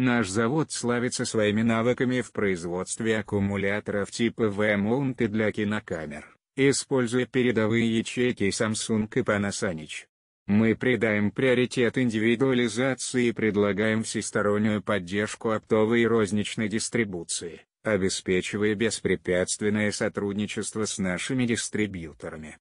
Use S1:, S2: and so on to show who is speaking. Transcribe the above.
S1: Наш завод славится своими навыками в производстве аккумуляторов типа V-маунты для кинокамер, используя передовые ячейки Samsung и Panasonic. Мы придаем приоритет индивидуализации и предлагаем всестороннюю поддержку оптовой и розничной дистрибуции, обеспечивая беспрепятственное сотрудничество с нашими дистрибьюторами.